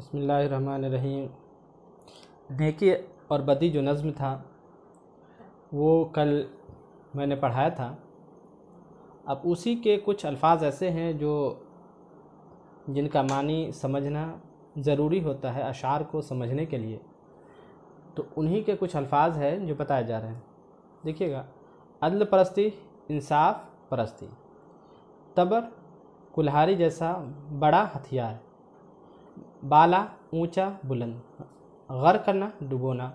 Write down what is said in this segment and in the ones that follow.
बसमीम नेकी और बदी जो नज़म था वो कल मैंने पढ़ाया था अब उसी के कुछ अल्फाज ऐसे हैं जो जिनका मानी समझना ज़रूरी होता है अशार को समझने के लिए तो उन्हीं के कुछ अल्फाज हैं जो बताए जा रहे हैं देखिएगा अदल परस्ती इंसाफ परस्ती तबर कुल्हारी जैसा बड़ा हथियार है बाला ऊंचा बुलंद गर करना डुबोना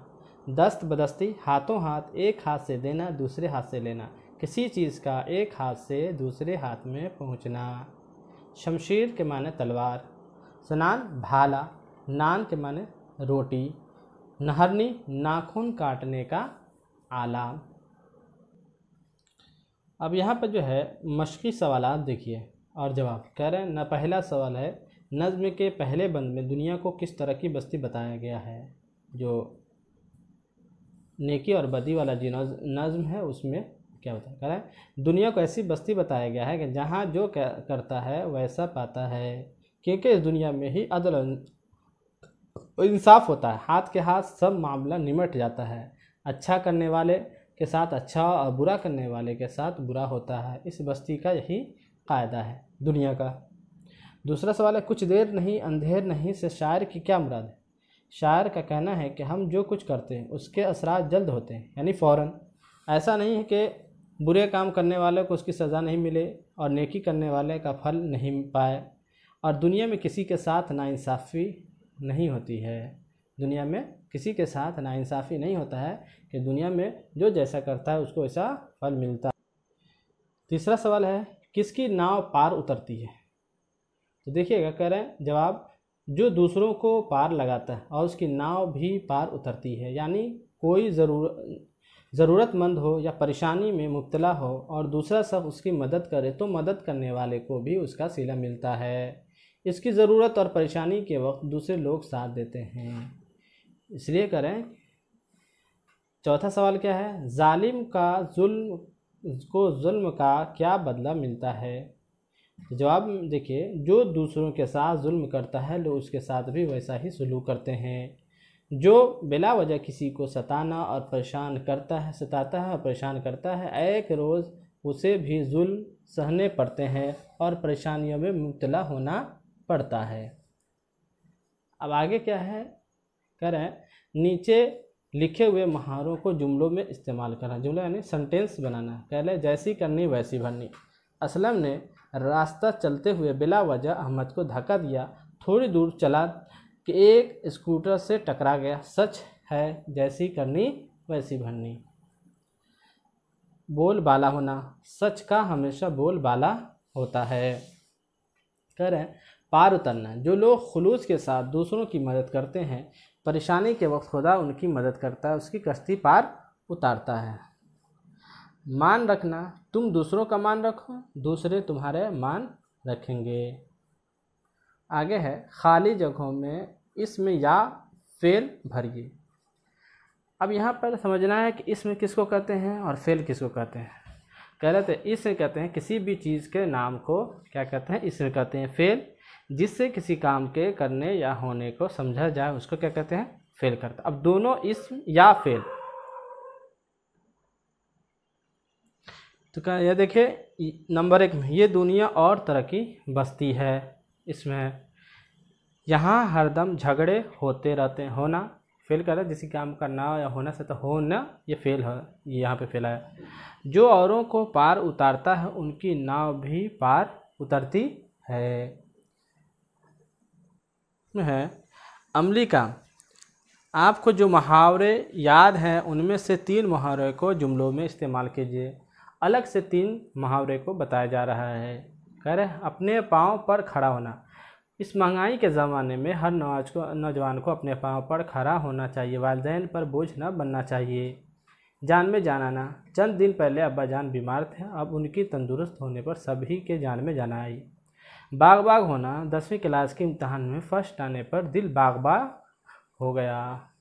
दस्त बदस्ती हाथों हाथ एक हाथ से देना दूसरे हाथ से लेना किसी चीज़ का एक हाथ से दूसरे हाथ में पहुंचना शमशीर के माने तलवार स्नान भाला नान के माने रोटी नहरनी नाखून काटने का आला अब यहाँ पर जो है मशक़ी सवाल देखिए और जवाब कह रहे हैं न पहला सवाल है नजम के पहले बंद में दुनिया को किस तरह की बस्ती बताया गया है जो नेकी और बदी वाला जी नज़म है उसमें क्या बताया कह है दुनिया को ऐसी बस्ती बताया गया है कि जहाँ जो करता है वैसा पाता है क्योंकि इस दुनिया में ही अदल इंसाफ होता है हाथ के हाथ सब मामला निमट जाता है अच्छा करने वाले के साथ अच्छा और बुरा करने वाले के साथ बुरा होता है इस बस्ती का यही कायदा है दुनिया का दूसरा सवाल है कुछ देर नहीं अंधेर नहीं से शायर की क्या मुराद है शायर का कहना है कि हम जो कुछ करते हैं उसके असरा जल्द होते हैं यानी फ़ौर ऐसा नहीं है कि बुरे काम करने वाले को उसकी सज़ा नहीं मिले और नेकी करने वाले का फल नहीं पाए और दुनिया में किसी के साथ नाइंसाफ़ी नहीं होती है दुनिया में किसी के साथ नाइंसाफ़ी नहीं होता है कि दुनिया में जो जैसा करता है उसको ऐसा फल मिलता है तीसरा सवाल है किसकी नाव पार उतरती है तो देखिएगा कह रहे हैं जवाब जो दूसरों को पार लगाता है और उसकी नाव भी पार उतरती है यानी कोई ज़रूर ज़रूरतमंद हो या परेशानी में मुबतला हो और दूसरा सब उसकी मदद करे तो मदद करने वाले को भी उसका सिला मिलता है इसकी ज़रूरत और परेशानी के वक्त दूसरे लोग साथ देते हैं इसलिए करें चौथा सवाल क्या है जालिम का जुल्म को जुल्म का क्या बदला मिलता है तो जवाब देखिए जो दूसरों के साथ जुल्म करता है लोग उसके साथ भी वैसा ही सलूक करते हैं जो बिला वजह किसी को सताना और परेशान करता है सताता है और परेशान करता है एक रोज़ उसे भी जुल्म सहने पड़ते हैं और परेशानियों में मुबतला होना पड़ता है अब आगे क्या है करें नीचे लिखे हुए महारों को जुमलों में इस्तेमाल करना जुमला यानी सेंटेंस बनाना लें जैसी करनी वैसी भरनी असलम ने रास्ता चलते हुए बिला वजह अहमद को धक्का दिया थोड़ी दूर चला कि एक स्कूटर से टकरा गया सच है जैसी करनी वैसी भरनी बोल बाला होना सच का हमेशा बोल बाला होता है कह रहे हैं पार उतरना जो लोग खलूस के साथ दूसरों की मदद करते हैं परेशानी के वक्त खुदा उनकी मदद करता है उसकी कश्ती पार उतारता है मान रखना तुम दूसरों का मान रखो दूसरे तुम्हारे मान रखेंगे आगे है खाली जगहों में इसमें या फेल भरिए अब यहाँ पर समझना है कि इसमें किसको कहते हैं और फेल किसको कहते हैं कह रहे थे इसमें कहते हैं किसी भी चीज़ के नाम को क्या कहते हैं इसमें कहते हैं फेल जिससे किसी काम के करने या होने को समझा जाए उसको क्या कहते हैं फेल करता अब दोनों इसम या फेल तो क्या यह देखिए नंबर एक में ये दुनिया और तरह की बस्ती है इसमें यहाँ हरदम झगड़े होते रहते हैं होना फेल कर रहा जिसकी काम करना या होना से तो होना ये फेल है ये यहाँ पे फेल है जो औरों को पार उतारता है उनकी नाव भी पार उतरती है है अमली काम आपको जो मुहावरे याद हैं उनमें से तीन मुहावरे को जुमलों में इस्तेमाल कीजिए अलग से तीन मुहावरे को बताया जा रहा है कह रहे अपने पाँव पर खड़ा होना इस महंगाई के ज़माने में हर नवाज को नौजवान को अपने पाँव पर खड़ा होना चाहिए वालदेन पर बोझ न बनना चाहिए जान में जाना ना चंद दिन पहले अब्बा जान बीमार थे अब उनकी तंदुरुस्त होने पर सभी के जान में जान आई बाग बाग होना दसवीं क्लास के इम्तहान में फर्स्ट आने पर दिल बाग बाग हो गया